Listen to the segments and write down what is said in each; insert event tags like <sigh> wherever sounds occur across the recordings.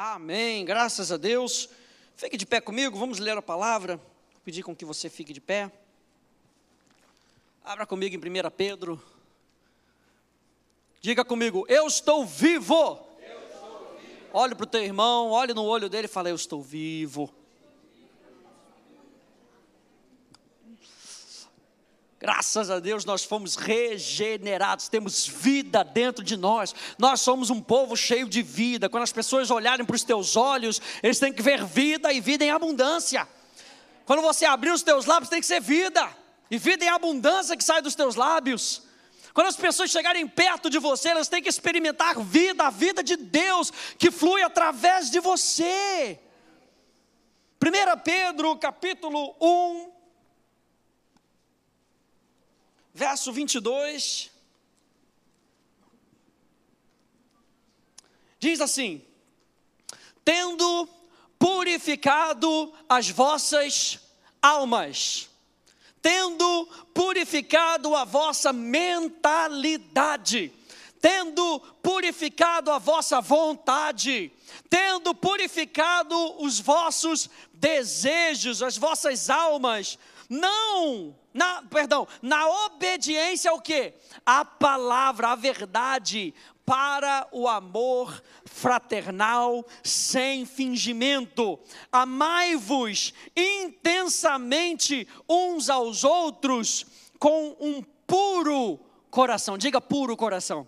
Amém. Graças a Deus. Fique de pé comigo, vamos ler a palavra. Vou pedir com que você fique de pé. Abra comigo em 1 Pedro. Diga comigo, eu estou vivo. Eu estou vivo. Olhe para o teu irmão, olhe no olho dele e fale, eu estou vivo. Graças a Deus nós fomos regenerados, temos vida dentro de nós. Nós somos um povo cheio de vida. Quando as pessoas olharem para os teus olhos, eles têm que ver vida e vida em abundância. Quando você abrir os teus lábios, tem que ser vida. E vida em abundância que sai dos teus lábios. Quando as pessoas chegarem perto de você, elas têm que experimentar vida, a vida de Deus que flui através de você. 1 Pedro, capítulo 1, verso 22, diz assim: Tendo purificado as vossas almas, tendo purificado a vossa mentalidade, tendo purificado a vossa vontade, tendo purificado os vossos desejos, as vossas almas, não na, perdão, na obediência ao que? A palavra, a verdade, para o amor fraternal sem fingimento. Amai-vos intensamente uns aos outros com um puro coração. Diga puro coração.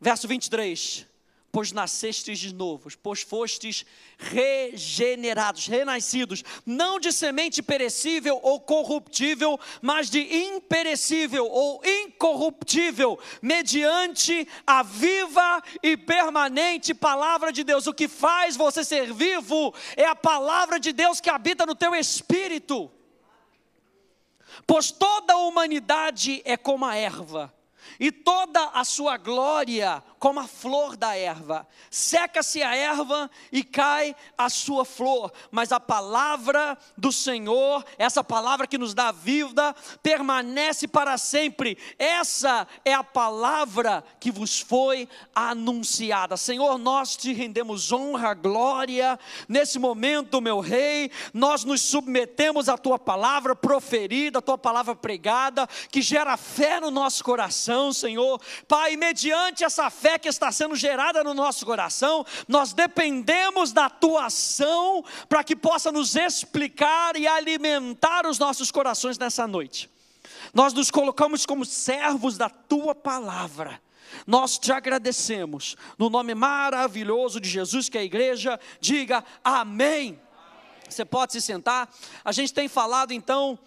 Verso 23 pois nascestes de novo, pois fostes regenerados, renascidos, não de semente perecível ou corruptível, mas de imperecível ou incorruptível, mediante a viva e permanente palavra de Deus. O que faz você ser vivo é a palavra de Deus que habita no teu espírito. Pois toda a humanidade é como a erva e toda a sua glória como a flor da erva. Seca-se a erva e cai a sua flor, mas a palavra do Senhor, essa palavra que nos dá vida, permanece para sempre. Essa é a palavra que vos foi anunciada. Senhor, nós te rendemos honra, glória. Nesse momento, meu rei, nós nos submetemos à tua palavra proferida, à tua palavra pregada, que gera fé no nosso coração Senhor. Pai, mediante essa fé que está sendo gerada no nosso coração, nós dependemos da tua ação para que possa nos explicar e alimentar os nossos corações nessa noite. Nós nos colocamos como servos da tua palavra. Nós te agradecemos, no nome maravilhoso de Jesus, que a igreja diga amém. amém. Você pode se sentar. A gente tem falado então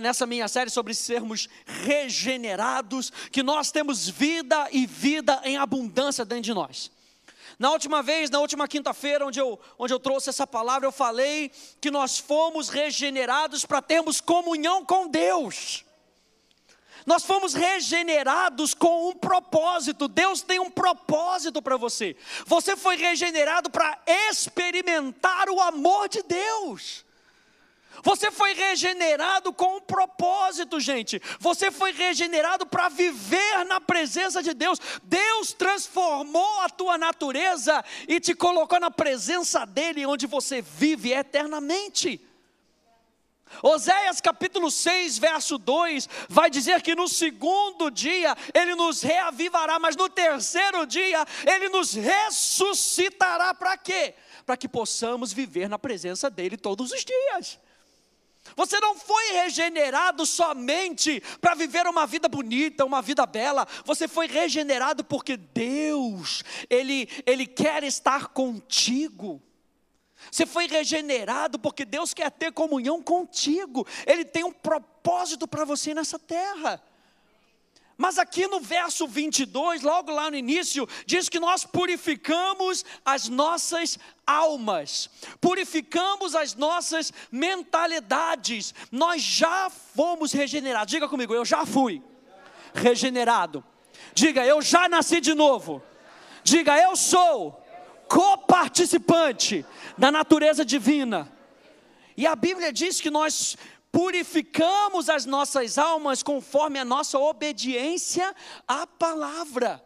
nessa minha série sobre sermos regenerados, que nós temos vida e vida em abundância dentro de nós. Na última vez, na última quinta-feira, onde eu, onde eu trouxe essa palavra, eu falei que nós fomos regenerados para termos comunhão com Deus. Nós fomos regenerados com um propósito. Deus tem um propósito para você. Você foi regenerado para experimentar o amor de Deus. Você foi regenerado com um propósito, gente. Você foi regenerado para viver na presença de Deus. Deus transformou a tua natureza e te colocou na presença dele, onde você vive eternamente. Oséias capítulo 6, verso 2, vai dizer que no segundo dia ele nos reavivará, mas no terceiro dia ele nos ressuscitará para quê? Para que possamos viver na presença dele todos os dias. Você não foi regenerado somente para viver uma vida bonita, uma vida bela. Você foi regenerado porque Deus, Ele, Ele quer estar contigo. Você foi regenerado porque Deus quer ter comunhão contigo. Ele tem um propósito para você nessa terra. Mas aqui no verso 22, logo lá no início, diz que nós purificamos as nossas almas, purificamos as nossas mentalidades. Nós já fomos regenerados. Diga comigo, eu já fui regenerado. Diga, eu já nasci de novo. Diga, eu sou coparticipante da natureza divina. E a Bíblia diz que nós purificamos as nossas almas conforme a nossa obediência à palavra.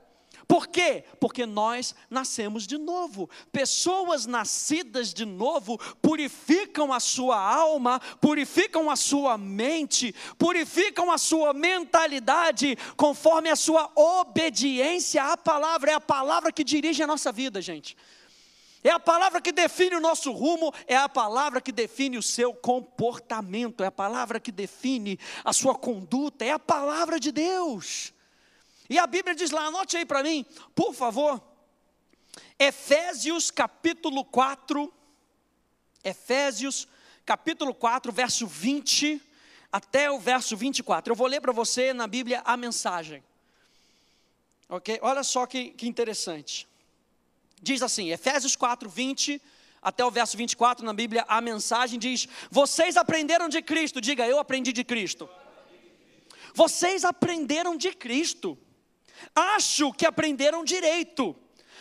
Por quê? Porque nós nascemos de novo. Pessoas nascidas de novo purificam a sua alma, purificam a sua mente, purificam a sua mentalidade, conforme a sua obediência à palavra. É a palavra que dirige a nossa vida, gente. É a palavra que define o nosso rumo, é a palavra que define o seu comportamento, é a palavra que define a sua conduta, é a palavra de Deus. E a Bíblia diz lá, anote aí para mim, por favor, Efésios capítulo 4, Efésios capítulo 4, verso 20 até o verso 24. Eu vou ler para você na Bíblia a mensagem. Ok? Olha só que, que interessante. Diz assim, Efésios 4, 20 até o verso 24 na Bíblia, a mensagem diz: Vocês aprenderam de Cristo. Diga, eu aprendi de Cristo. Vocês aprenderam de Cristo. Acho que aprenderam direito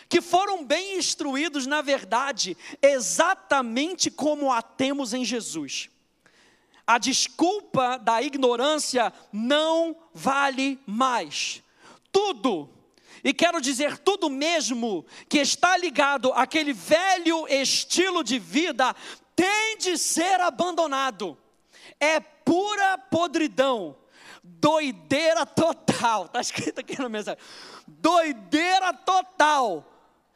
que foram bem instruídos na verdade, exatamente como a temos em Jesus. A desculpa da ignorância não vale mais. Tudo e quero dizer tudo mesmo que está ligado àquele velho estilo de vida tem de ser abandonado. É pura podridão, doideira total. Está escrito aqui na mensagem: doideira total.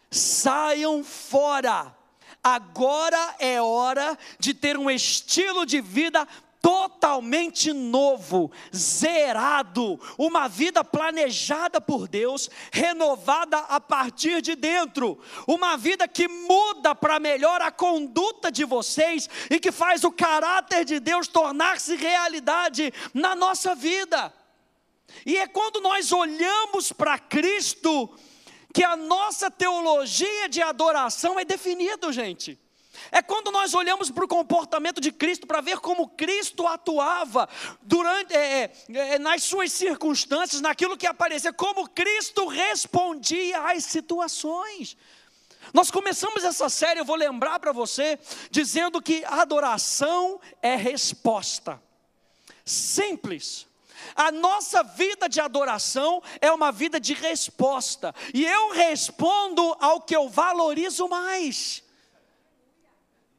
Saiam fora. Agora é hora de ter um estilo de vida totalmente novo, zerado, uma vida planejada por Deus, renovada a partir de dentro, uma vida que muda para melhor a conduta de vocês e que faz o caráter de Deus tornar-se realidade na nossa vida. E é quando nós olhamos para Cristo que a nossa teologia de adoração é definida, gente. É quando nós olhamos para o comportamento de Cristo para ver como Cristo atuava durante é, é, é, nas suas circunstâncias, naquilo que aparecia, como Cristo respondia às situações. Nós começamos essa série, eu vou lembrar para você, dizendo que adoração é resposta. Simples. A nossa vida de adoração é uma vida de resposta. E eu respondo ao que eu valorizo mais.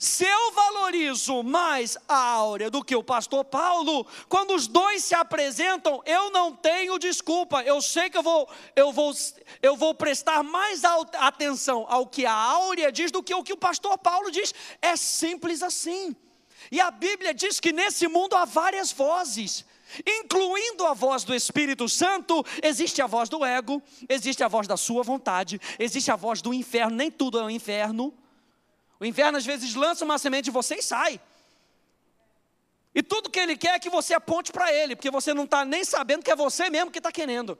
Se eu valorizo mais a áurea do que o pastor Paulo, quando os dois se apresentam, eu não tenho desculpa. Eu sei que eu vou, eu vou, eu vou prestar mais atenção ao que a áurea diz do que o que o pastor Paulo diz. É simples assim. E a Bíblia diz que nesse mundo há várias vozes incluindo a voz do Espírito Santo, existe a voz do ego, existe a voz da sua vontade, existe a voz do inferno, nem tudo é o um inferno. O inverno às vezes lança uma semente de você e sai. E tudo que ele quer é que você aponte para ele, porque você não está nem sabendo que é você mesmo que está querendo.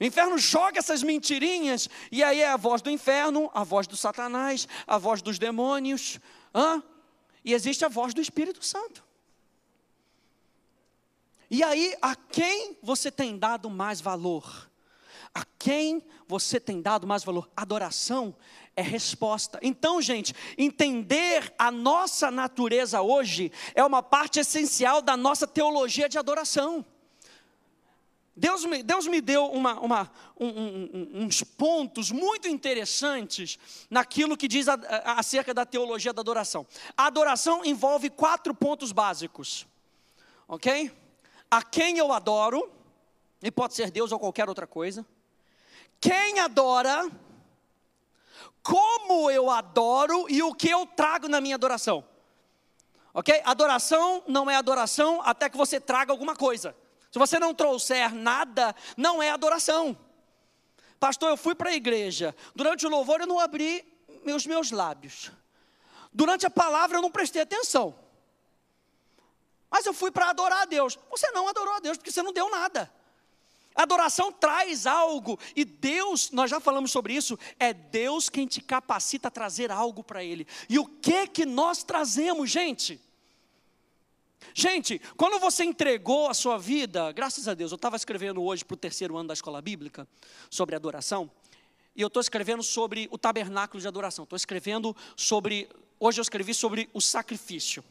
O inferno joga essas mentirinhas, e aí é a voz do inferno, a voz do Satanás, a voz dos demônios, hã? e existe a voz do Espírito Santo. E aí, a quem você tem dado mais valor? A quem você tem dado mais valor? Adoração é resposta. Então, gente, entender a nossa natureza hoje é uma parte essencial da nossa teologia de adoração. Deus me, Deus me deu uma, uma, um, um, uns pontos muito interessantes naquilo que diz a, a, acerca da teologia da adoração. A adoração envolve quatro pontos básicos, ok? A quem eu adoro, e pode ser Deus ou qualquer outra coisa. Quem adora, como eu adoro e o que eu trago na minha adoração. Ok? Adoração não é adoração até que você traga alguma coisa. Se você não trouxer nada, não é adoração. Pastor, eu fui para a igreja. Durante o louvor eu não abri os meus lábios. Durante a palavra eu não prestei atenção. Mas eu fui para adorar a Deus. Você não adorou a Deus porque você não deu nada. Adoração traz algo e Deus, nós já falamos sobre isso, é Deus quem te capacita a trazer algo para ele. E o que que nós trazemos, gente? Gente, quando você entregou a sua vida, graças a Deus, eu estava escrevendo hoje para o terceiro ano da escola bíblica sobre adoração, e eu estou escrevendo sobre o tabernáculo de adoração, estou escrevendo sobre, hoje eu escrevi sobre o sacrifício.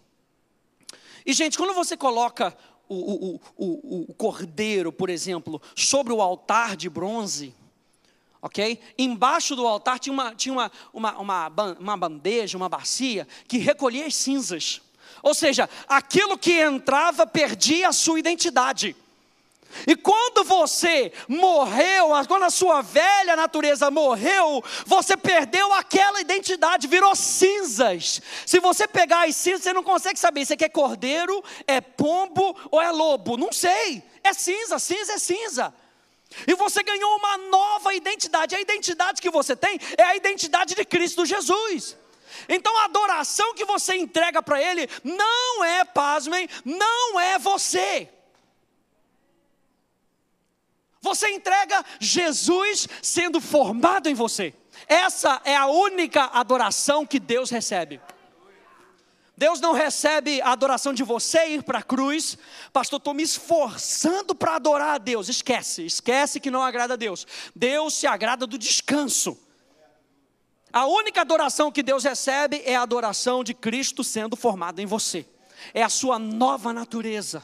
E, gente, quando você coloca o, o, o, o cordeiro, por exemplo, sobre o altar de bronze, ok? Embaixo do altar tinha, uma, tinha uma, uma, uma, uma bandeja, uma bacia, que recolhia as cinzas. Ou seja, aquilo que entrava perdia a sua identidade. E quando você morreu, quando a sua velha natureza morreu, você perdeu aquela identidade, virou cinzas. Se você pegar as cinzas, você não consegue saber se é, é cordeiro, é pombo ou é lobo. Não sei. É cinza, cinza é cinza. E você ganhou uma nova identidade. A identidade que você tem é a identidade de Cristo Jesus. Então a adoração que você entrega para Ele não é, pasmem, não é você. Você entrega Jesus sendo formado em você. Essa é a única adoração que Deus recebe. Deus não recebe a adoração de você ir para a cruz, pastor, estou me esforçando para adorar a Deus. Esquece, esquece que não agrada a Deus. Deus se agrada do descanso. A única adoração que Deus recebe é a adoração de Cristo sendo formado em você, é a sua nova natureza.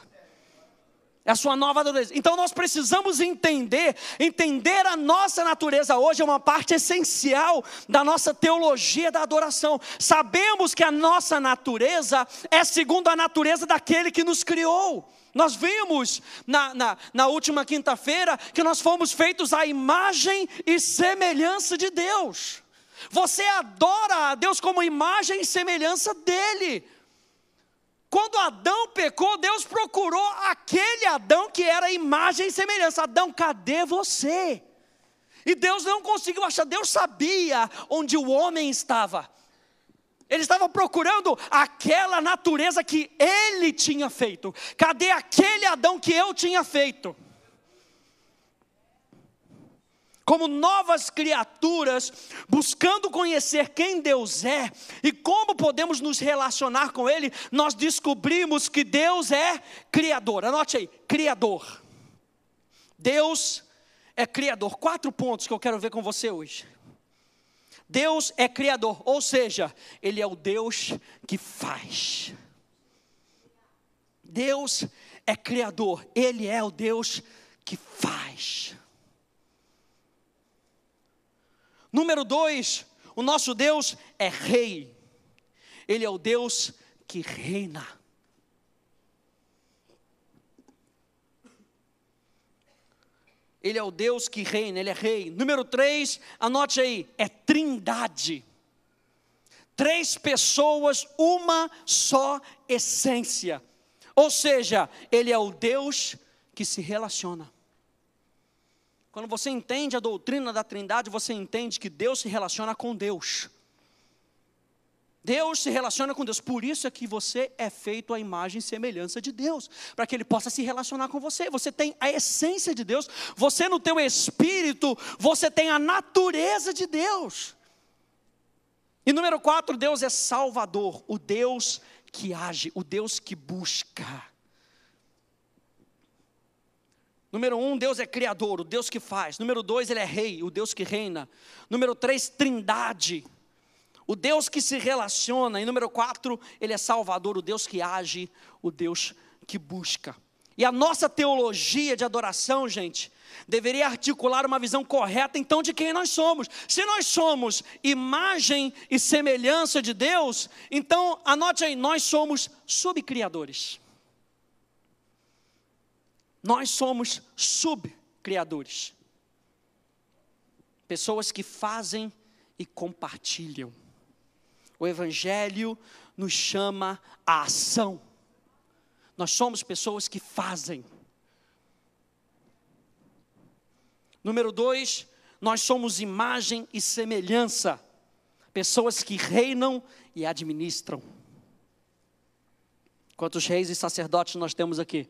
É a sua nova natureza. Então nós precisamos entender, entender a nossa natureza hoje é uma parte essencial da nossa teologia da adoração. Sabemos que a nossa natureza é segundo a natureza daquele que nos criou. Nós vimos na, na, na última quinta-feira que nós fomos feitos à imagem e semelhança de Deus. Você adora a Deus como imagem e semelhança dele. Quando Adão pecou, Deus procurou aquele Adão que era imagem e semelhança. Adão, cadê você? E Deus não conseguiu achar. Deus sabia onde o homem estava. Ele estava procurando aquela natureza que ele tinha feito. Cadê aquele Adão que eu tinha feito? como novas criaturas, buscando conhecer quem Deus é e como podemos nos relacionar com Ele, nós descobrimos que Deus é Criador. Anote aí: Criador. Deus é Criador. Quatro pontos que eu quero ver com você hoje. Deus é Criador, ou seja, Ele é o Deus que faz. Deus é Criador, Ele é o Deus que faz. Número dois, o nosso Deus é rei. Ele é o Deus que reina. Ele é o Deus que reina, ele é rei. Número três, anote aí, é trindade. Três pessoas, uma só essência. Ou seja, ele é o Deus que se relaciona. Quando você entende a doutrina da Trindade, você entende que Deus se relaciona com Deus. Deus se relaciona com Deus, por isso é que você é feito à imagem e semelhança de Deus, para que Ele possa se relacionar com você. Você tem a essência de Deus, você no teu espírito, você tem a natureza de Deus. E número quatro, Deus é Salvador, o Deus que age, o Deus que busca. Número um, Deus é criador, o Deus que faz. Número dois, Ele é rei, o Deus que reina. Número três, trindade, o Deus que se relaciona. E número quatro, Ele é salvador, o Deus que age, o Deus que busca. E a nossa teologia de adoração, gente, deveria articular uma visão correta então de quem nós somos. Se nós somos imagem e semelhança de Deus, então anote aí, nós somos subcriadores. Nós somos subcriadores. Pessoas que fazem e compartilham. O Evangelho nos chama à ação. Nós somos pessoas que fazem. Número dois, nós somos imagem e semelhança, pessoas que reinam e administram. Quantos reis e sacerdotes nós temos aqui?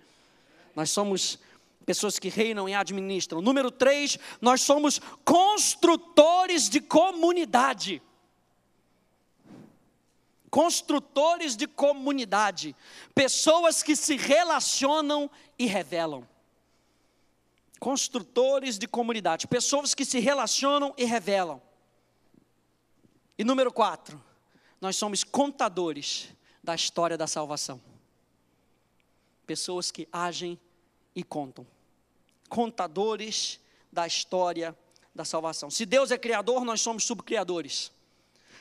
Nós somos pessoas que reinam e administram. Número três, nós somos construtores de comunidade. Construtores de comunidade, pessoas que se relacionam e revelam. Construtores de comunidade, pessoas que se relacionam e revelam. E número quatro, nós somos contadores da história da salvação pessoas que agem e contam, contadores da história da salvação. Se Deus é criador, nós somos subcriadores.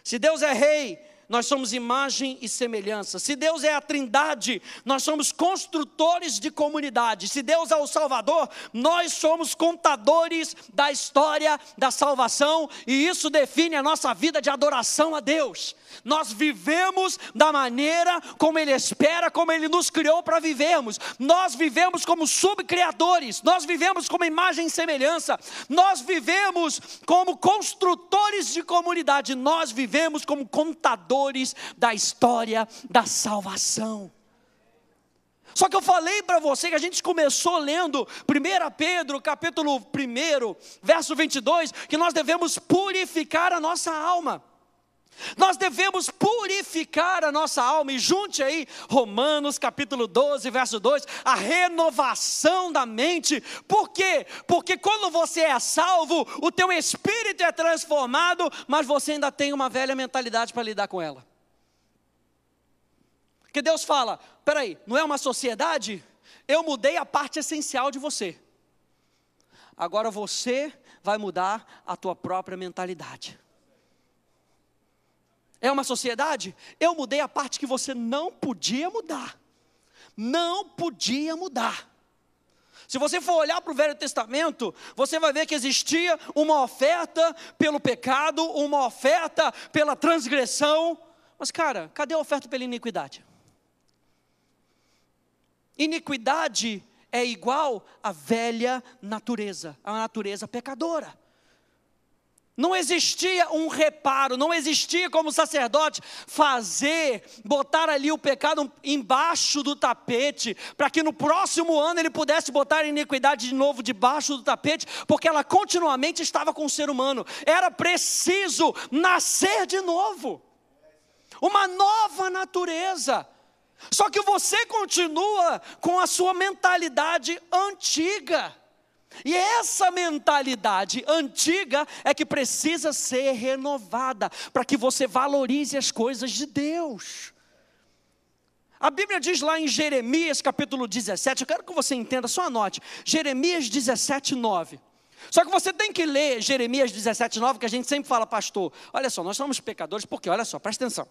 Se Deus é rei, nós somos imagem e semelhança. Se Deus é a Trindade, nós somos construtores de comunidade. Se Deus é o Salvador, nós somos contadores da história da salvação, e isso define a nossa vida de adoração a Deus. Nós vivemos da maneira como Ele espera, como Ele nos criou para vivermos. Nós vivemos como subcriadores, nós vivemos como imagem e semelhança, nós vivemos como construtores de comunidade, nós vivemos como contadores da história da salvação. Só que eu falei para você que a gente começou lendo 1 Pedro, capítulo 1, verso 22, que nós devemos purificar a nossa alma. Nós devemos purificar a nossa alma, e junte aí Romanos capítulo 12, verso 2, a renovação da mente. Por quê? Porque quando você é salvo, o teu espírito é transformado, mas você ainda tem uma velha mentalidade para lidar com ela. Porque Deus fala: peraí, não é uma sociedade? Eu mudei a parte essencial de você. Agora você vai mudar a tua própria mentalidade. É uma sociedade? Eu mudei a parte que você não podia mudar. Não podia mudar. Se você for olhar para o Velho Testamento, você vai ver que existia uma oferta pelo pecado, uma oferta pela transgressão. Mas, cara, cadê a oferta pela iniquidade? Iniquidade é igual à velha natureza, a natureza pecadora. Não existia um reparo, não existia como sacerdote fazer, botar ali o pecado embaixo do tapete, para que no próximo ano ele pudesse botar a iniquidade de novo debaixo do tapete, porque ela continuamente estava com o ser humano. Era preciso nascer de novo uma nova natureza. Só que você continua com a sua mentalidade antiga. E essa mentalidade antiga é que precisa ser renovada para que você valorize as coisas de Deus. A Bíblia diz lá em Jeremias capítulo 17, eu quero que você entenda, só anote, Jeremias 17, 9. Só que você tem que ler Jeremias 17, 9, que a gente sempre fala, pastor, olha só, nós somos pecadores, porque, olha só, presta atenção.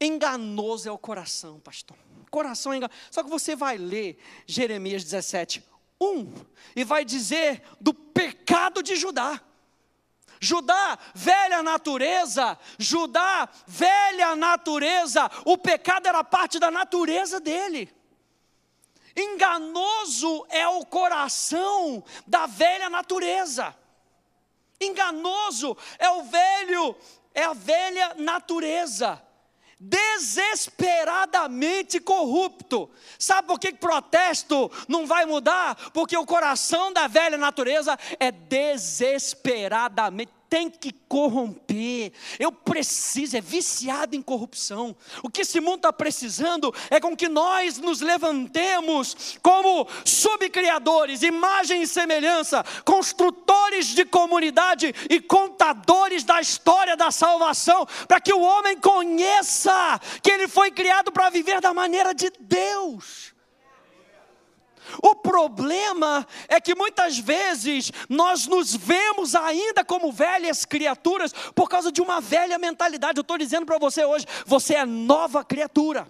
Enganoso é o coração, pastor. Coração é enganoso. Só que você vai ler Jeremias 17, 1 e vai dizer do pecado de Judá. Judá, velha natureza, Judá, velha natureza, o pecado era parte da natureza dele. Enganoso é o coração da velha natureza. Enganoso é o velho, é a velha natureza desesperadamente corrupto. Sabe por que protesto não vai mudar? Porque o coração da velha natureza é desesperadamente tem que corromper. Eu preciso, é viciado em corrupção. O que esse mundo está precisando é com que nós nos levantemos como subcriadores, imagem e semelhança, construtores de comunidade e contadores da história da salvação, para que o homem conheça que ele foi criado para viver da maneira de Deus. O problema é que muitas vezes nós nos vemos ainda como velhas criaturas por causa de uma velha mentalidade. Eu estou dizendo para você hoje: você é nova criatura.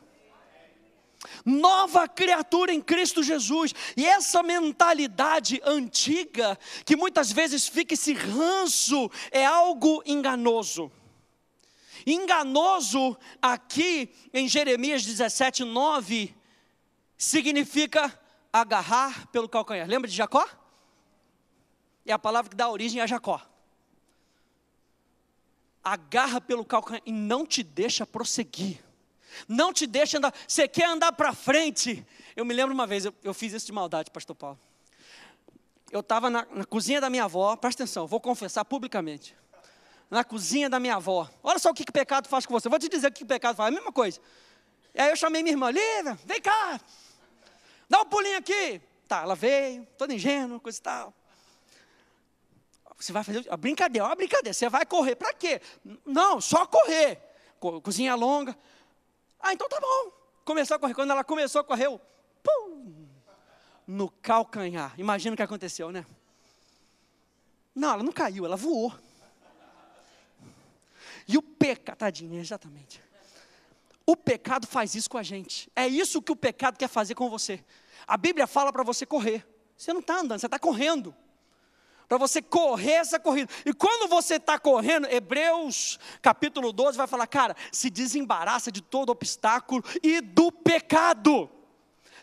Nova criatura em Cristo Jesus, e essa mentalidade antiga, que muitas vezes fica esse ranço, é algo enganoso. Enganoso aqui em Jeremias 17, 9, significa agarrar pelo calcanhar. Lembra de Jacó? É a palavra que dá origem a Jacó. Agarra pelo calcanhar e não te deixa prosseguir. Não te deixa andar. Você quer andar para frente. Eu me lembro uma vez, eu, eu, fiz isso de maldade, pastor Paulo. Eu estava na, na cozinha da minha avó, presta atenção, vou confessar publicamente na cozinha da minha avó. Olha só o que, que pecado faz com você. Vou te dizer o que, que pecado faz, é a mesma coisa. E aí eu chamei minha irmã, Lívia, vem cá. Dá um pulinho aqui. Tá, ela veio, toda ingênua, coisa e tal. Você vai fazer a brincadeira, uma brincadeira. Você vai correr, para quê? Não, só correr. Cozinha longa. Ah, então tá bom. Começou a correr. Quando ela começou a correr, eu, pum, no calcanhar. Imagina o que aconteceu, né? Não, ela não caiu, ela voou. E o pecado, tadinha, exatamente. O pecado faz isso com a gente. É isso que o pecado quer fazer com você. A Bíblia fala para você correr. Você não está andando, você está correndo. Para você correr essa tá corrida. E quando você está correndo, Hebreus capítulo 12 vai falar, cara, se desembaraça de todo obstáculo e do pecado.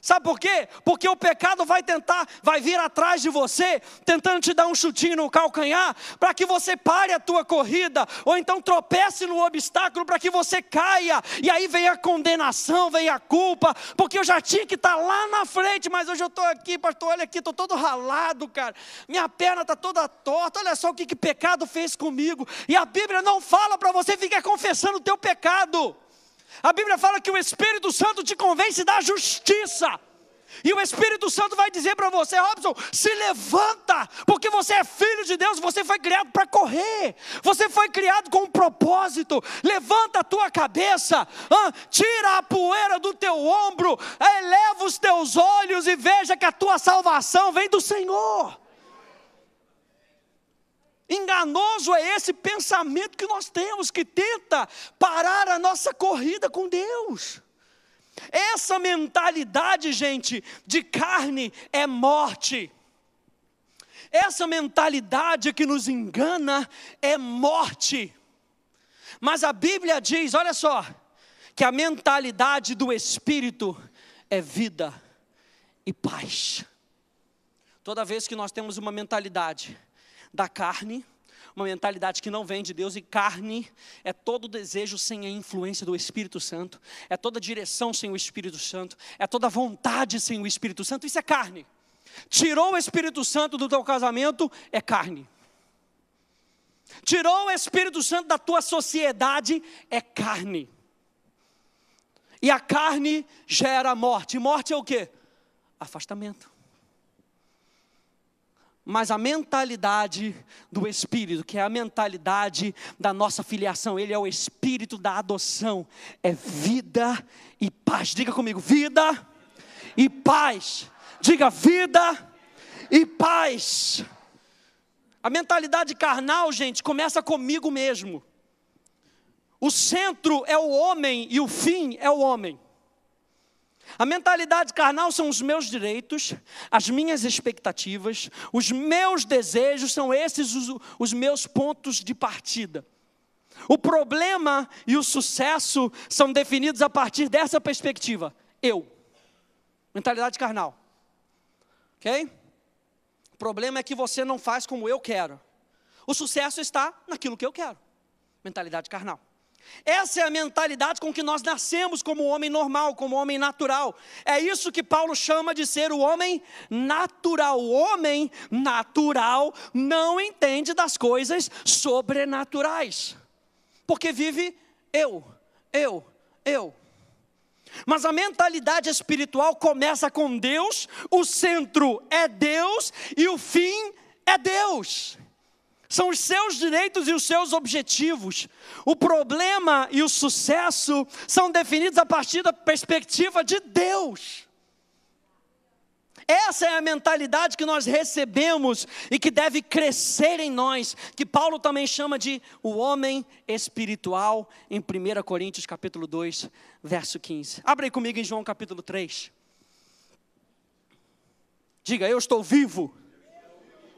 Sabe por quê? Porque o pecado vai tentar, vai vir atrás de você, tentando te dar um chutinho no calcanhar, para que você pare a tua corrida, ou então tropece no obstáculo para que você caia. E aí vem a condenação, vem a culpa, porque eu já tinha que estar tá lá na frente, mas hoje eu estou aqui, pastor, olha aqui, estou todo ralado, cara. Minha perna está toda torta, olha só o que, que pecado fez comigo. E a Bíblia não fala para você ficar confessando o teu pecado. A Bíblia fala que o Espírito Santo te convence da justiça. E o Espírito Santo vai dizer para você, Robson, se levanta, porque você é filho de Deus, você foi criado para correr, você foi criado com um propósito. Levanta a tua cabeça, tira a poeira do teu ombro, eleva os teus olhos e veja que a tua salvação vem do Senhor. Enganoso é esse pensamento que nós temos, que tenta parar a nossa corrida com Deus. Essa mentalidade, gente, de carne é morte. Essa mentalidade que nos engana é morte. Mas a Bíblia diz, olha só, que a mentalidade do Espírito é vida e paz. Toda vez que nós temos uma mentalidade da carne, uma mentalidade que não vem de Deus, e carne é todo desejo sem a influência do Espírito Santo, é toda direção sem o Espírito Santo, é toda vontade sem o Espírito Santo, isso é carne. Tirou o Espírito Santo do teu casamento, é carne. Tirou o Espírito Santo da tua sociedade, é carne. E a carne gera morte. Morte é o quê? Afastamento mas a mentalidade do Espírito, que é a mentalidade da nossa filiação, ele é o Espírito da adoção, é vida e paz. Diga comigo, vida e paz. Diga vida e paz. A mentalidade carnal, gente, começa comigo mesmo. O centro é o homem e o fim é o homem. A mentalidade carnal são os meus direitos, as minhas expectativas, os meus desejos, são esses os, os meus pontos de partida. O problema e o sucesso são definidos a partir dessa perspectiva. Eu. Mentalidade carnal. Ok? O problema é que você não faz como eu quero. O sucesso está naquilo que eu quero. Mentalidade carnal. Essa é a mentalidade com que nós nascemos como homem normal, como homem natural. É isso que Paulo chama de ser o homem natural. O homem natural não entende das coisas sobrenaturais, porque vive eu, eu, eu. Mas a mentalidade espiritual começa com Deus, o centro é Deus e o fim é Deus são os seus direitos e os seus objetivos. O problema e o sucesso são definidos a partir da perspectiva de Deus. Essa é a mentalidade que nós recebemos e que deve crescer em nós, que Paulo também chama de o homem espiritual em 1 Coríntios capítulo 2, verso 15. Abre aí comigo em João capítulo 3. Diga, eu estou vivo.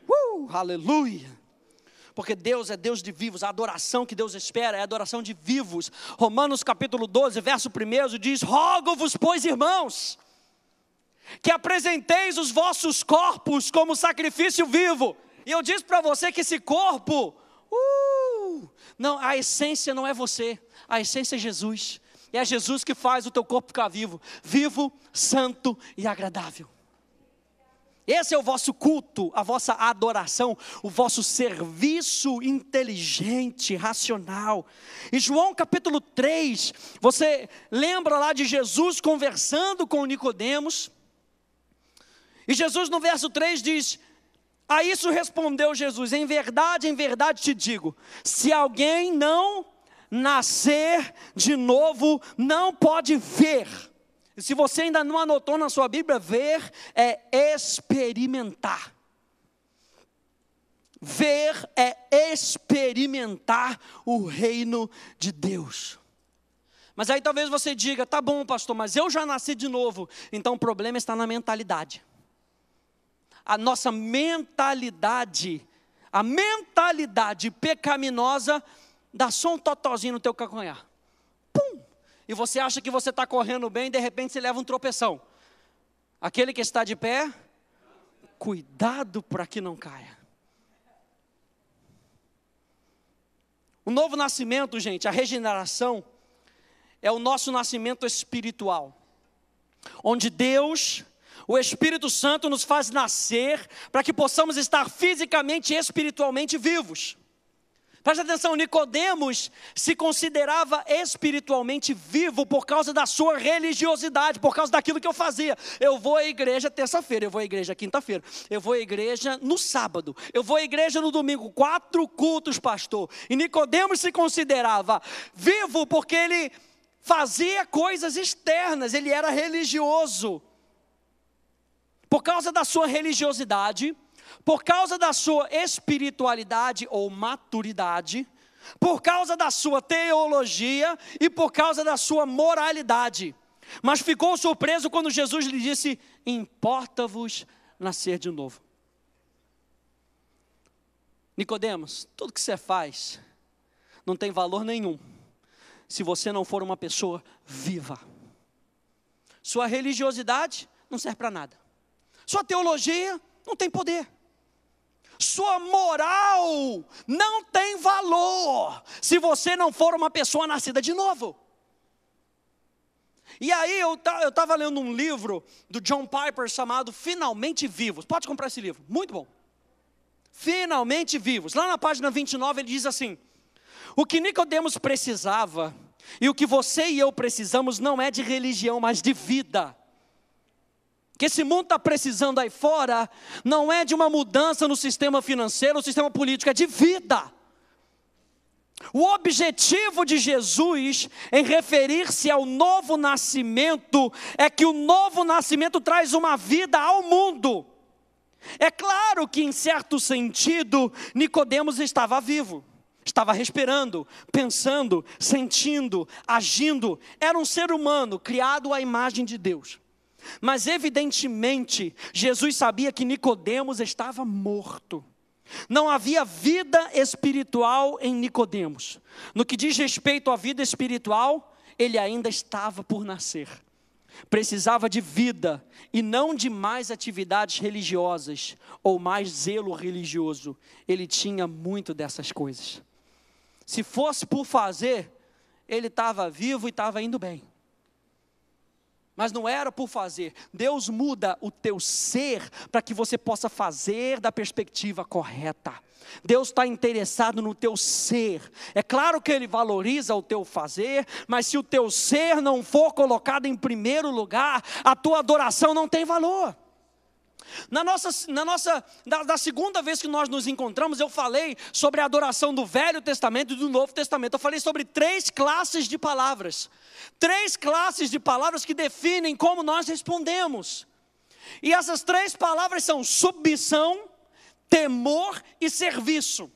Uh, aleluia porque Deus é Deus de vivos, a adoração que Deus espera é adoração de vivos. Romanos capítulo 12, verso 1 diz: Rogo-vos, pois, irmãos, que apresenteis os vossos corpos como sacrifício vivo. E eu disse para você que esse corpo, uh, não, a essência não é você, a essência é Jesus. E é Jesus que faz o teu corpo ficar vivo, vivo, santo e agradável. Esse é o vosso culto, a vossa adoração, o vosso serviço inteligente, racional. E João capítulo 3, você lembra lá de Jesus conversando com Nicodemos? E Jesus no verso 3 diz: A isso respondeu Jesus: Em verdade, em verdade te digo, se alguém não nascer de novo, não pode ver se você ainda não anotou na sua Bíblia, ver é experimentar. Ver é experimentar o reino de Deus. Mas aí talvez você diga: tá bom, pastor, mas eu já nasci de novo. Então o problema está na mentalidade. A nossa mentalidade, a mentalidade pecaminosa, dá só um totozinho no teu caconhar e você acha que você está correndo bem, de repente você leva um tropeção. Aquele que está de pé, cuidado para que não caia. O novo nascimento, gente, a regeneração, é o nosso nascimento espiritual, onde Deus, o Espírito Santo, nos faz nascer para que possamos estar fisicamente e espiritualmente vivos. Presta atenção, Nicodemos se considerava espiritualmente vivo por causa da sua religiosidade, por causa daquilo que eu fazia. Eu vou à igreja terça-feira, eu vou à igreja quinta-feira, eu vou à igreja no sábado, eu vou à igreja no domingo, quatro cultos, pastor. E Nicodemos se considerava vivo porque ele fazia coisas externas, ele era religioso. Por causa da sua religiosidade, por causa da sua espiritualidade ou maturidade, por causa da sua teologia e por causa da sua moralidade. Mas ficou surpreso quando Jesus lhe disse: Importa-vos nascer de novo. Nicodemos, tudo que você faz não tem valor nenhum se você não for uma pessoa viva. Sua religiosidade não serve para nada. Sua teologia não tem poder sua moral não tem valor se você não for uma pessoa nascida de novo. E aí eu estava lendo um livro do John Piper chamado Finalmente Vivos. Pode comprar esse livro, muito bom. Finalmente Vivos. Lá na página 29 ele diz assim: O que Nicodemos precisava e o que você e eu precisamos não é de religião, mas de vida que esse mundo está precisando aí fora não é de uma mudança no sistema financeiro, no sistema político, é de vida. O objetivo de Jesus em referir-se ao novo nascimento é que o novo nascimento traz uma vida ao mundo. É claro que em certo sentido Nicodemos estava vivo, estava respirando, pensando, sentindo, agindo, era um ser humano criado à imagem de Deus. Mas evidentemente, Jesus sabia que Nicodemos estava morto. Não havia vida espiritual em Nicodemos. No que diz respeito à vida espiritual, ele ainda estava por nascer. Precisava de vida e não de mais atividades religiosas ou mais zelo religioso. Ele tinha muito dessas coisas. Se fosse por fazer, ele estava vivo e estava indo bem mas não era por fazer. Deus muda o teu ser para que você possa fazer da perspectiva correta. Deus está interessado no teu ser. É claro que Ele valoriza o teu fazer, mas se o teu ser não for colocado em primeiro lugar, a tua adoração não tem valor. Na nossa, na nossa da, segunda vez que nós nos encontramos, eu falei sobre a adoração do Velho Testamento e do Novo Testamento. Eu falei sobre três classes de palavras. Três classes de palavras que definem como nós respondemos. E essas três palavras são submissão, temor e serviço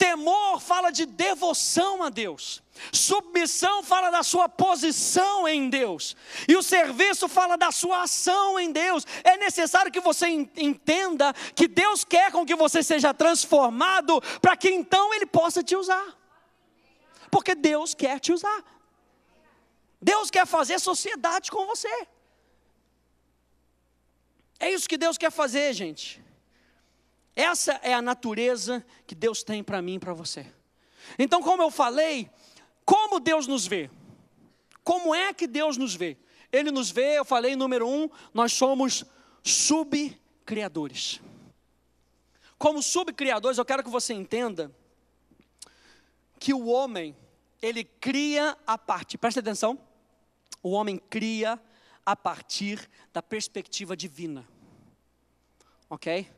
temor fala de devoção a Deus. Submissão fala da sua posição em Deus. E o serviço fala da sua ação em Deus. É necessário que você entenda que Deus quer com que você seja transformado para que então ele possa te usar. Porque Deus quer te usar. Deus quer fazer sociedade com você. É isso que Deus quer fazer, gente. Essa é a natureza que Deus tem para mim e para você. Então, como eu falei, como Deus nos vê? Como é que Deus nos vê? Ele nos vê, eu falei, número um, nós somos subcriadores. Como subcriadores, eu quero que você entenda que o homem, ele cria a partir, presta atenção, o homem cria a partir da perspectiva divina, ok?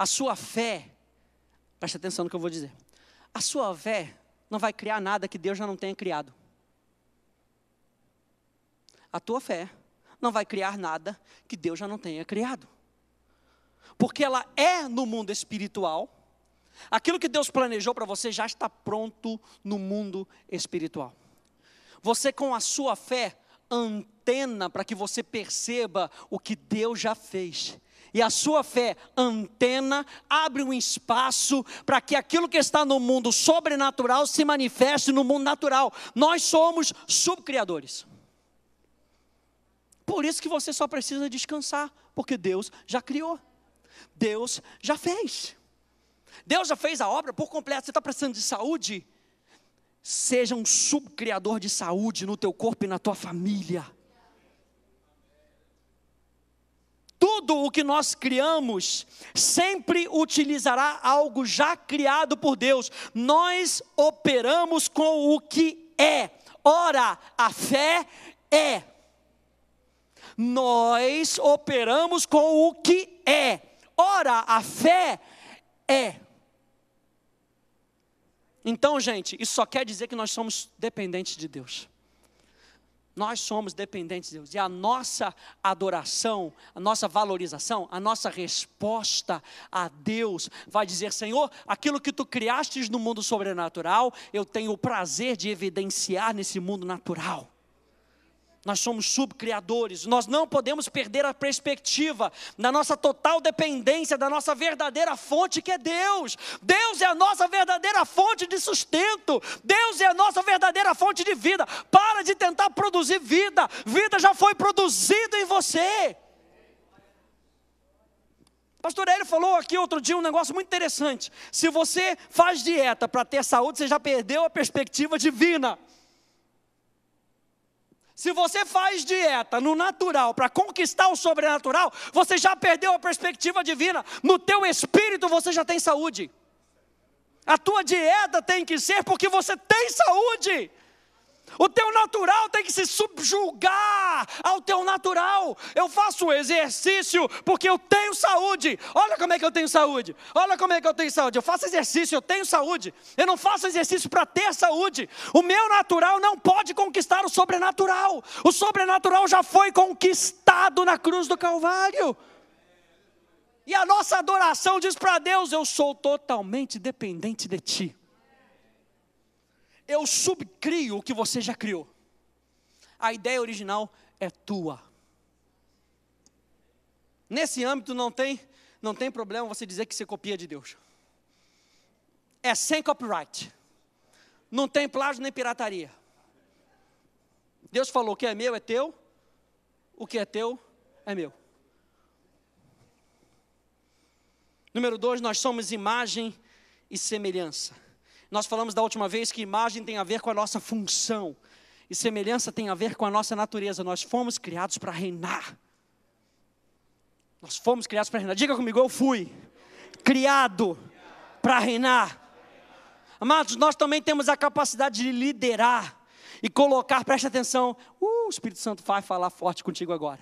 A sua fé, preste atenção no que eu vou dizer. A sua fé não vai criar nada que Deus já não tenha criado. A tua fé não vai criar nada que Deus já não tenha criado. Porque ela é no mundo espiritual. Aquilo que Deus planejou para você já está pronto no mundo espiritual. Você, com a sua fé, antena para que você perceba o que Deus já fez e a sua fé antena, abre um espaço para que aquilo que está no mundo sobrenatural se manifeste no mundo natural. Nós somos subcriadores. Por isso que você só precisa descansar, porque Deus já criou. Deus já fez. Deus já fez a obra por completo. Você está precisando de saúde? Seja um subcriador de saúde no teu corpo e na tua família. Tudo o que nós criamos sempre utilizará algo já criado por Deus. Nós operamos com o que é. Ora, a fé é. Nós operamos com o que é. Ora, a fé é. Então, gente, isso só quer dizer que nós somos dependentes de Deus. Nós somos dependentes de Deus. E a nossa adoração, a nossa valorização, a nossa resposta a Deus vai dizer: Senhor, aquilo que tu criaste no mundo sobrenatural, eu tenho o prazer de evidenciar nesse mundo natural. Nós somos subcriadores, nós não podemos perder a perspectiva da nossa total dependência da nossa verdadeira fonte que é Deus. Deus é a nossa verdadeira fonte de sustento, Deus é a nossa verdadeira fonte de vida. Para de tentar produzir vida, vida já foi produzida em você. Pastor Hélio falou aqui outro dia um negócio muito interessante. Se você faz dieta para ter saúde, você já perdeu a perspectiva divina. Se você faz dieta no natural para conquistar o sobrenatural, você já perdeu a perspectiva divina. No teu espírito você já tem saúde. A tua dieta tem que ser porque você tem saúde. O teu natural tem que se subjugar ao teu natural. Eu faço exercício porque eu tenho saúde. Olha como é que eu tenho saúde. Olha como é que eu tenho saúde. Eu faço exercício, eu tenho saúde. Eu não faço exercício para ter saúde. O meu natural não pode conquistar o sobrenatural. O sobrenatural já foi conquistado na cruz do Calvário. E a nossa adoração diz para Deus: Eu sou totalmente dependente de Ti eu subcrio o que você já criou. A ideia original é tua. Nesse âmbito não tem, não tem problema você dizer que você copia de Deus. É sem copyright. Não tem plágio nem pirataria. Deus falou: o que é meu é teu, o que é teu é meu. Número dois, nós somos imagem e semelhança. Nós falamos da última vez que imagem tem a ver com a nossa função e semelhança tem a ver com a nossa natureza. Nós fomos criados para reinar. Nós fomos criados para reinar. Diga comigo, eu fui criado para reinar. Amados, nós também temos a capacidade de liderar e colocar, preste atenção, uh, o Espírito Santo vai falar forte contigo agora.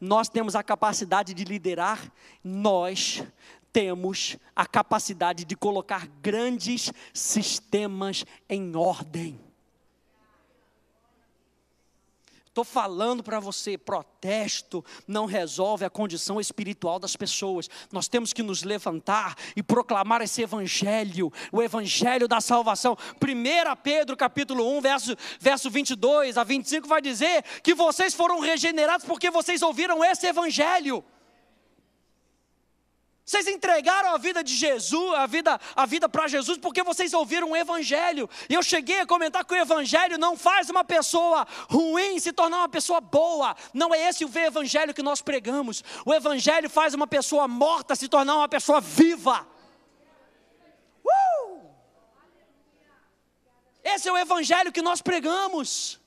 Nós temos a capacidade de liderar nós temos a capacidade de colocar grandes sistemas em ordem. Estou falando para você, protesto não resolve a condição espiritual das pessoas. Nós temos que nos levantar e proclamar esse evangelho, o evangelho da salvação. 1 Pedro capítulo 1, verso, verso 22 a 25 vai dizer que vocês foram regenerados porque vocês ouviram esse evangelho. Vocês entregaram a vida de Jesus, a vida, a vida para Jesus, porque vocês ouviram o Evangelho. E eu cheguei a comentar que o Evangelho não faz uma pessoa ruim se tornar uma pessoa boa. Não é esse o Evangelho que nós pregamos. O Evangelho faz uma pessoa morta se tornar uma pessoa viva. Uh! Esse é o Evangelho que nós pregamos.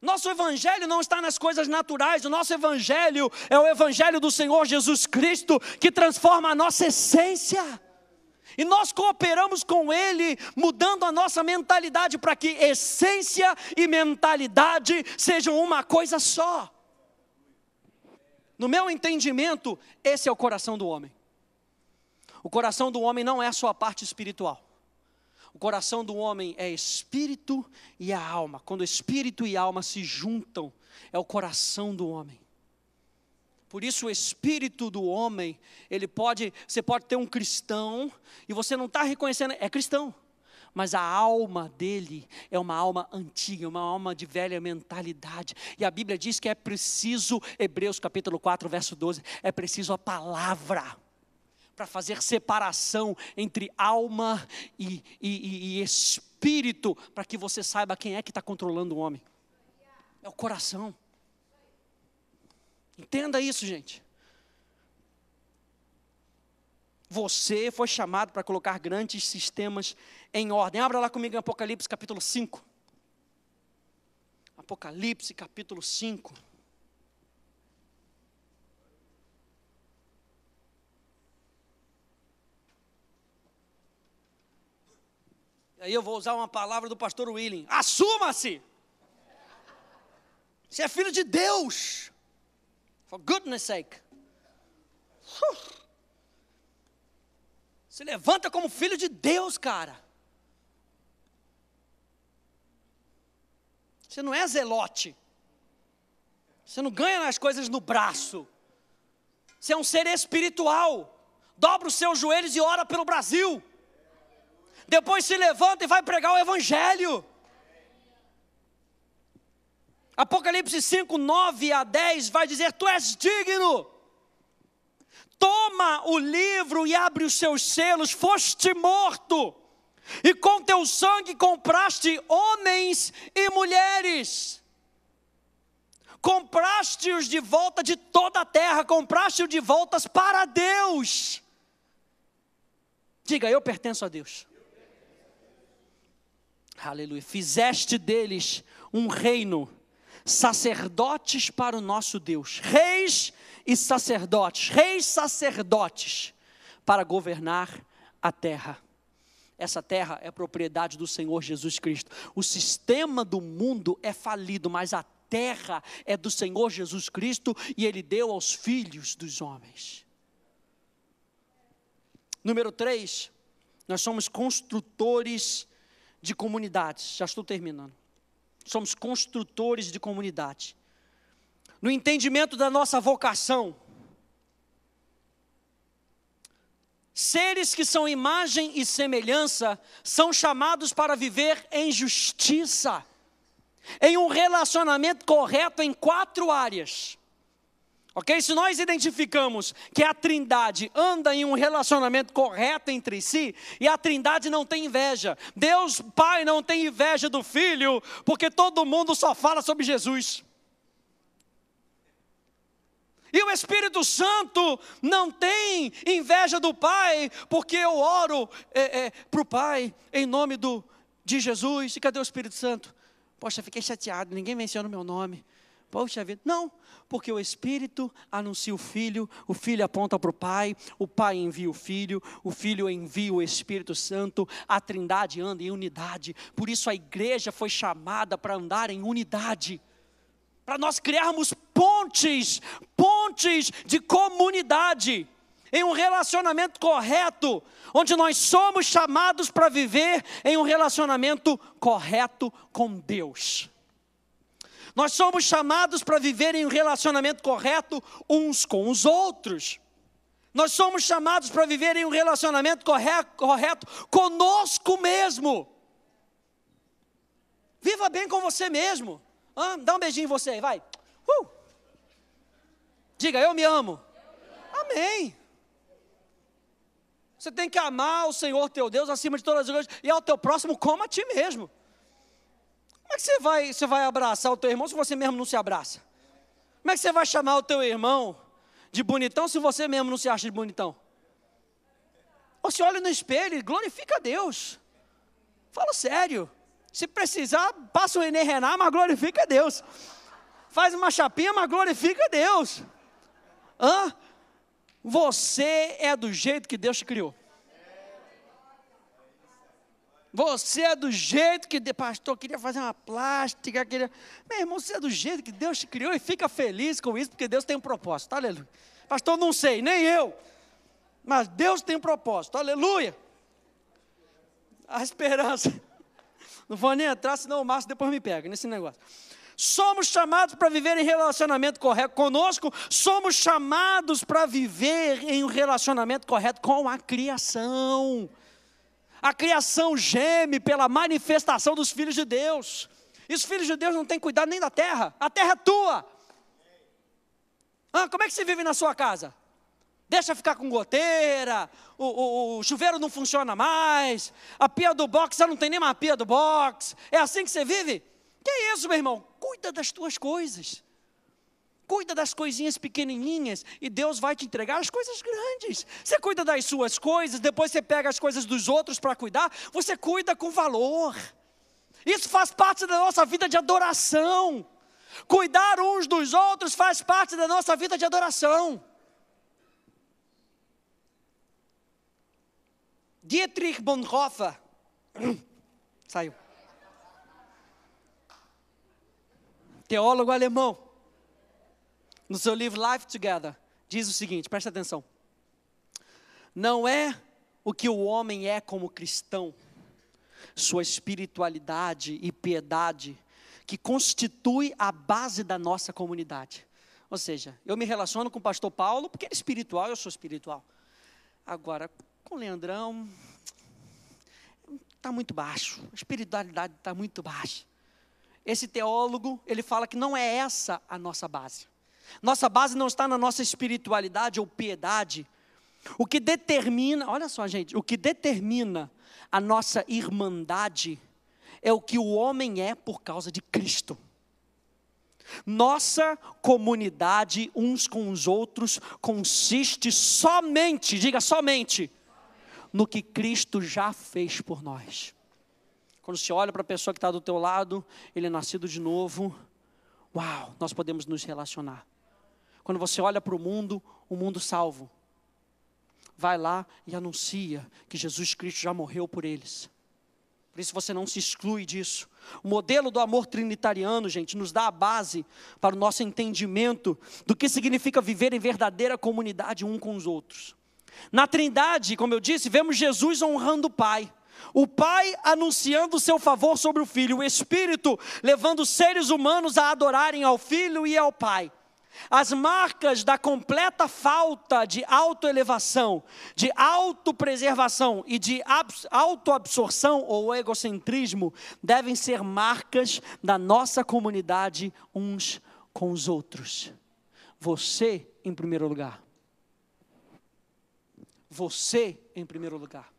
Nosso evangelho não está nas coisas naturais, o nosso evangelho é o evangelho do Senhor Jesus Cristo que transforma a nossa essência. E nós cooperamos com Ele, mudando a nossa mentalidade para que essência e mentalidade sejam uma coisa só. No meu entendimento, esse é o coração do homem. O coração do homem não é a sua parte espiritual. O coração do homem é espírito e a alma. Quando espírito e alma se juntam, é o coração do homem. Por isso o espírito do homem, ele pode, você pode ter um cristão e você não está reconhecendo, é cristão. Mas a alma dele é uma alma antiga, uma alma de velha mentalidade. E a Bíblia diz que é preciso, Hebreus capítulo 4, verso 12, é preciso a palavra para fazer separação entre alma e, e, e espírito, para que você saiba quem é que está controlando o homem. É o coração. Entenda isso, gente. Você foi chamado para colocar grandes sistemas em ordem. Abra lá comigo em Apocalipse capítulo 5. Apocalipse capítulo 5. Aí eu vou usar uma palavra do pastor William: assuma-se! Você é filho de Deus. For goodness sake. Se levanta como filho de Deus, cara. Você não é zelote. Você não ganha nas coisas no braço. Você é um ser espiritual. Dobra os seus joelhos e ora pelo Brasil depois se levanta e vai pregar o Evangelho. Apocalipse 5, 9 a 10 vai dizer: Tu és digno. Toma o livro e abre os seus selos, foste morto, e com teu sangue compraste homens e mulheres compraste-os de volta de toda a terra, compraste-os de voltas para Deus. Diga, eu pertenço a Deus. Aleluia. Fizeste deles um reino, sacerdotes para o nosso Deus, reis e sacerdotes, reis sacerdotes para governar a terra. Essa terra é propriedade do Senhor Jesus Cristo. O sistema do mundo é falido, mas a terra é do Senhor Jesus Cristo e ele deu aos filhos dos homens. Número 3, nós somos construtores de comunidades. Já estou terminando. Somos construtores de comunidade. No entendimento da nossa vocação, seres que são imagem e semelhança são chamados para viver em justiça, em um relacionamento correto em quatro áreas. Ok? Se nós identificamos que a trindade anda em um relacionamento correto entre si, e a trindade não tem inveja, Deus Pai não tem inveja do Filho, porque todo mundo só fala sobre Jesus. E o Espírito Santo não tem inveja do Pai, porque eu oro é, é, para o Pai em nome do, de Jesus. E cadê o Espírito Santo? Poxa, fiquei chateado, ninguém menciona o meu nome. Poxa vida, não, porque o Espírito anuncia o Filho, o Filho aponta para o Pai, o Pai envia o Filho, o Filho envia o Espírito Santo, a Trindade anda em unidade, por isso a igreja foi chamada para andar em unidade, para nós criarmos pontes, pontes de comunidade em um relacionamento correto, onde nós somos chamados para viver em um relacionamento correto com Deus. Nós somos chamados para viver em um relacionamento correto uns com os outros. Nós somos chamados para viver em um relacionamento correto, correto conosco mesmo. Viva bem com você mesmo. Ah, dá um beijinho em você vai. Uh. Diga, eu me amo. Amém. Você tem que amar o Senhor teu Deus acima de todas as coisas e ao teu próximo como a ti mesmo. Como é que você vai, você vai abraçar o teu irmão se você mesmo não se abraça? Como é que você vai chamar o teu irmão de bonitão se você mesmo não se acha de bonitão? se olha no espelho e glorifica a Deus. Fala sério. Se precisar, passa o Enem Renan, mas glorifica a Deus. Faz uma chapinha, mas glorifica a Deus. Hã? Você é do jeito que Deus te criou. Você é do jeito que, pastor, queria fazer uma plástica, queria. Meu irmão, você é do jeito que Deus te criou e fica feliz com isso, porque Deus tem um propósito, aleluia. Pastor, não sei, nem eu, mas Deus tem um propósito, aleluia. A esperança. Não vou nem entrar, senão o Márcio depois me pega nesse negócio. Somos chamados para viver em relacionamento correto conosco, somos chamados para viver em um relacionamento correto com a criação. A criação geme pela manifestação dos filhos de Deus. E os filhos de Deus não têm cuidado nem da terra. A terra é tua. Ah, como é que você vive na sua casa? Deixa ficar com goteira, o, o, o chuveiro não funciona mais, a pia do box, não tem nem uma pia do box. É assim que você vive? Que isso, meu irmão? Cuida das tuas coisas. Cuida das coisinhas pequenininhas e Deus vai te entregar as coisas grandes. Você cuida das suas coisas, depois você pega as coisas dos outros para cuidar, você cuida com valor. Isso faz parte da nossa vida de adoração. Cuidar uns dos outros faz parte da nossa vida de adoração. Dietrich Bonhoeffer <coughs> saiu. Teólogo alemão no seu livro Life Together, diz o seguinte: presta atenção. Não é o que o homem é como cristão, sua espiritualidade e piedade, que constitui a base da nossa comunidade. Ou seja, eu me relaciono com o pastor Paulo porque ele é espiritual, eu sou espiritual. Agora, com o Leandrão, está muito baixo, a espiritualidade está muito baixa. Esse teólogo, ele fala que não é essa a nossa base. Nossa base não está na nossa espiritualidade ou piedade. O que determina, olha só, gente, o que determina a nossa irmandade é o que o homem é por causa de Cristo. Nossa comunidade uns com os outros consiste somente, diga somente, no que Cristo já fez por nós. Quando você olha para a pessoa que está do teu lado, ele é nascido de novo. Uau, nós podemos nos relacionar. Quando você olha para o mundo, o mundo salvo. Vai lá e anuncia que Jesus Cristo já morreu por eles. Por isso você não se exclui disso. O modelo do amor trinitariano, gente, nos dá a base para o nosso entendimento do que significa viver em verdadeira comunidade um com os outros. Na Trindade, como eu disse, vemos Jesus honrando o Pai. O Pai anunciando o seu favor sobre o Filho, o Espírito levando os seres humanos a adorarem ao Filho e ao Pai. As marcas da completa falta de autoelevação, de autopreservação e de autoabsorção ou egocentrismo devem ser marcas da nossa comunidade uns com os outros. Você em primeiro lugar. Você em primeiro lugar.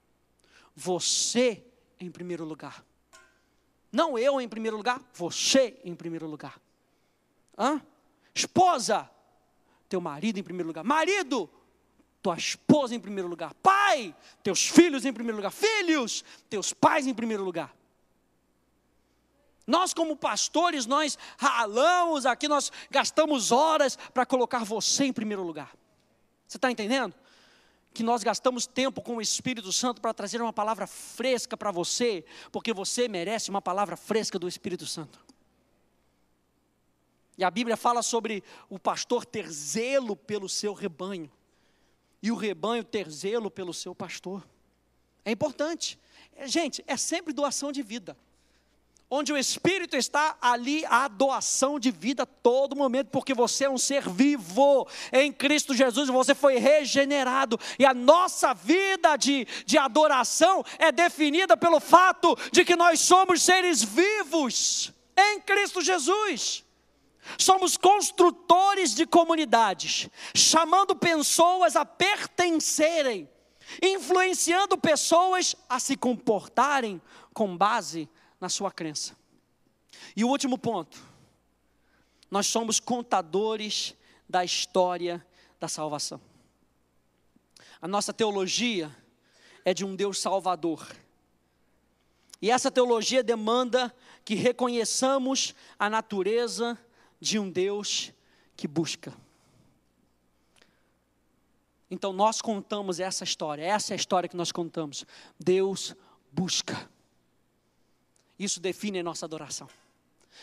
Você em primeiro lugar. Não eu em primeiro lugar, você em primeiro lugar. Hã? Esposa, teu marido em primeiro lugar. Marido, tua esposa em primeiro lugar. Pai, teus filhos em primeiro lugar. Filhos, teus pais em primeiro lugar. Nós, como pastores, nós ralamos aqui, nós gastamos horas para colocar você em primeiro lugar. Você está entendendo? Que nós gastamos tempo com o Espírito Santo para trazer uma palavra fresca para você, porque você merece uma palavra fresca do Espírito Santo. E a Bíblia fala sobre o pastor ter zelo pelo seu rebanho. E o rebanho ter zelo pelo seu pastor. É importante. É, gente, é sempre doação de vida. Onde o Espírito está, ali a doação de vida a todo momento, porque você é um ser vivo em Cristo Jesus, você foi regenerado, e a nossa vida de, de adoração é definida pelo fato de que nós somos seres vivos em Cristo Jesus. Somos construtores de comunidades, chamando pessoas a pertencerem, influenciando pessoas a se comportarem com base na sua crença. E o último ponto, nós somos contadores da história da salvação. A nossa teologia é de um Deus salvador. E essa teologia demanda que reconheçamos a natureza de um Deus que busca. Então nós contamos essa história, essa é a história que nós contamos. Deus busca. Isso define a nossa adoração.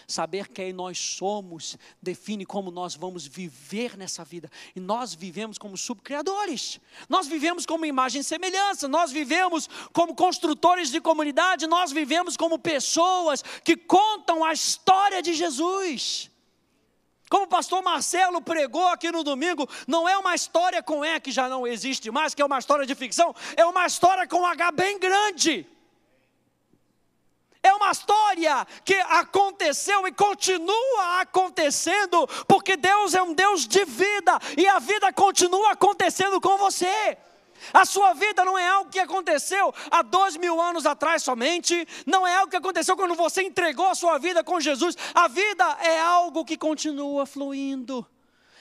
Saber quem nós somos define como nós vamos viver nessa vida. E nós vivemos como subcriadores, nós vivemos como imagem e semelhança, nós vivemos como construtores de comunidade, nós vivemos como pessoas que contam a história de Jesus. Como o pastor Marcelo pregou aqui no domingo, não é uma história com E que já não existe mais, que é uma história de ficção, é uma história com H bem grande. É uma história que aconteceu e continua acontecendo, porque Deus é um Deus de vida e a vida continua acontecendo com você. A sua vida não é algo que aconteceu há dois mil anos atrás somente, não é algo que aconteceu quando você entregou a sua vida com Jesus. A vida é algo que continua fluindo.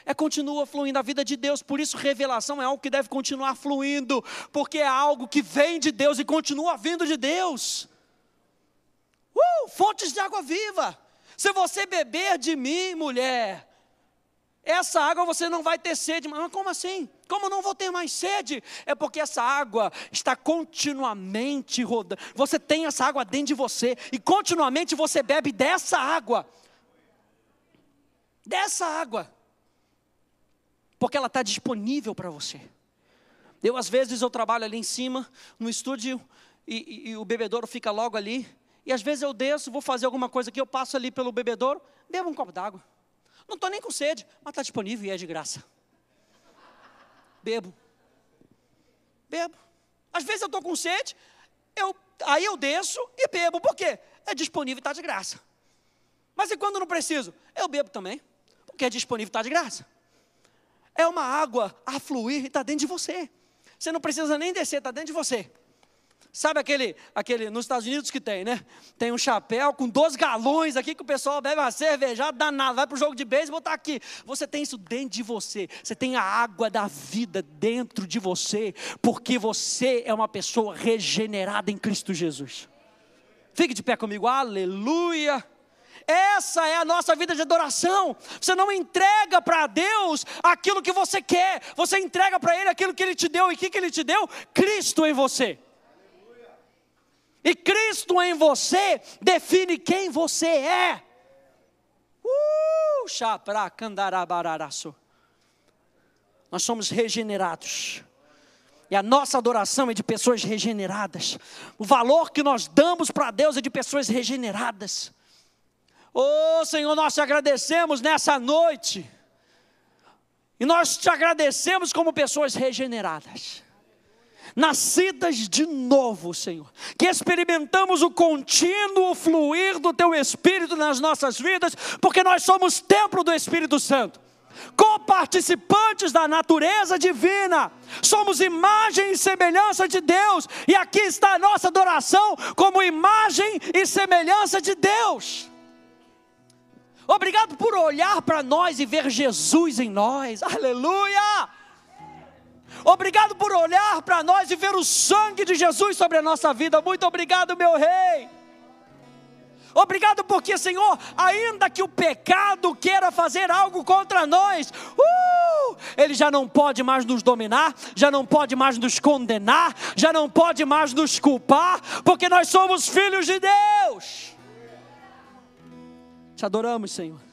É continua fluindo a vida de Deus, por isso revelação é algo que deve continuar fluindo, porque é algo que vem de Deus e continua vindo de Deus. Uh, fontes de água viva. Se você beber de mim, mulher, essa água você não vai ter sede. Mas como assim? Como não vou ter mais sede? É porque essa água está continuamente rodando. Você tem essa água dentro de você e continuamente você bebe dessa água. Dessa água. Porque ela está disponível para você. Eu, às vezes, eu trabalho ali em cima, no estúdio, e, e, e, o bebedouro fica logo ali. E às vezes eu desço, vou fazer alguma coisa aqui, eu passo ali pelo bebedouro, bebo um copo d'água. Não estou nem com sede, mas está disponível e é de graça. Bebo. Bebo. Às vezes eu estou com sede, eu, aí eu desço e bebo. Por quê? É disponível e está de graça. Mas e quando não preciso? Eu bebo também, porque é disponível e está de graça. É uma água a fluir e está dentro de você. Você não precisa nem descer, está dentro de você. Sabe aquele, aquele, nos Estados Unidos que tem, né? Tem um chapéu com dois galões aqui que o pessoal bebe uma cerveja danada, vai pro jogo de beisebol, tá aqui. Você tem isso dentro de você. Você tem a água da vida dentro de você, porque você é uma pessoa regenerada em Cristo Jesus. Fique de pé comigo. Aleluia. Essa é a nossa vida de adoração. Você não entrega para Deus aquilo que você quer, você entrega para Ele aquilo que Ele te deu. E o que, que Ele te deu? Cristo em você. E Cristo em você define quem você é. Uh, chapra, Nós somos regenerados. E a nossa adoração é de pessoas regeneradas. O valor que nós damos para Deus é de pessoas regeneradas. Oh, Senhor, nós te agradecemos nessa noite. E nós te agradecemos como pessoas regeneradas nascidas de novo, Senhor, que experimentamos o contínuo fluir do Teu Espírito nas nossas vidas, porque nós somos templo do Espírito Santo, coparticipantes da natureza divina, somos imagem e semelhança de Deus, e aqui está a nossa adoração como imagem e semelhança de Deus. Obrigado por olhar para nós e ver Jesus em nós, aleluia! Obrigado por olhar para nós e ver o sangue de Jesus sobre a nossa vida. Muito obrigado, meu Rei. Obrigado porque, Senhor, ainda que o pecado queira fazer algo contra nós, uh, ele já não pode mais nos dominar, já não pode mais nos condenar, já não pode mais nos culpar, porque nós somos filhos de Deus. Te adoramos, Senhor.